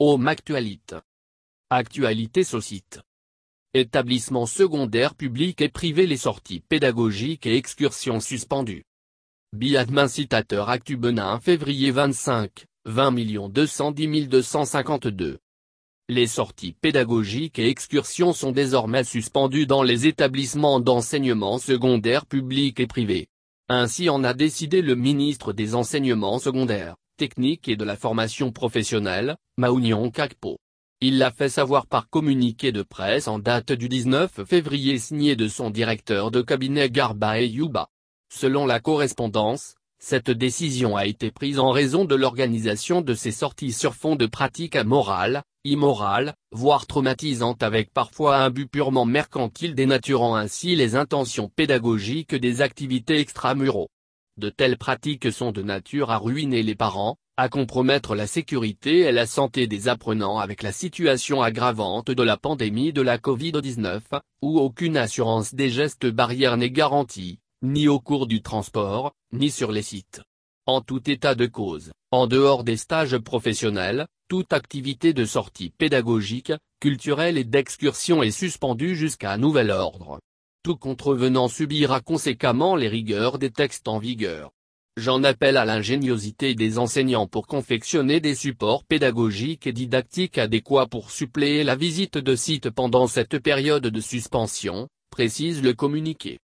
Home Actualite. Actualité Saucite Établissements secondaires publics et privés les sorties pédagogiques et excursions suspendues. Biadmin citateur Actu Benin février 25, 20 210 252. Les sorties pédagogiques et excursions sont désormais suspendues dans les établissements d'enseignement secondaire public et privé. Ainsi en a décidé le ministre des Enseignements secondaires technique et de la formation professionnelle, Maounion Kakpo. Il l'a fait savoir par communiqué de presse en date du 19 février signé de son directeur de cabinet Garba et Yuba. Selon la correspondance, cette décision a été prise en raison de l'organisation de ces sorties sur fond de pratiques amorales, immorales, voire traumatisantes avec parfois un but purement mercantile dénaturant ainsi les intentions pédagogiques des activités extramuraux de telles pratiques sont de nature à ruiner les parents, à compromettre la sécurité et la santé des apprenants avec la situation aggravante de la pandémie de la Covid-19, où aucune assurance des gestes barrières n'est garantie, ni au cours du transport, ni sur les sites. En tout état de cause, en dehors des stages professionnels, toute activité de sortie pédagogique, culturelle et d'excursion est suspendue jusqu'à nouvel ordre. Tout contrevenant subira conséquemment les rigueurs des textes en vigueur. J'en appelle à l'ingéniosité des enseignants pour confectionner des supports pédagogiques et didactiques adéquats pour suppléer la visite de sites pendant cette période de suspension, précise le communiqué.